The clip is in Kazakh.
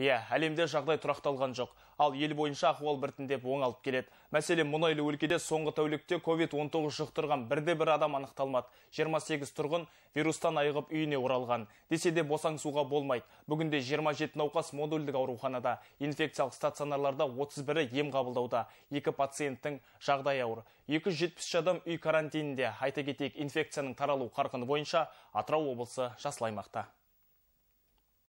Иә, әлемде жағдай тұрақталған жоқ. Ал ел бойынша ахуал біртіндеп оңалып келеді. Мәселен, мұнайлы өлкеде соңғы тәулікте COVID-19 жұқтырған бірде-бір адам анықталмады. 28 тұрғын вирустан айығып үйіне оралған. Десе де босаңсуға болмайды. Бүгінде 27 науқас модульдік ауруханада, инфекциялық стационарларда 31 бірі ем қабылдауда. Екі пациенттің жағдайы ауыр. 270 адам үй карантинінде. Айта кетейік, инфекцияның таралу қарқыны бойынша Атырау облысы жасыл аймақта.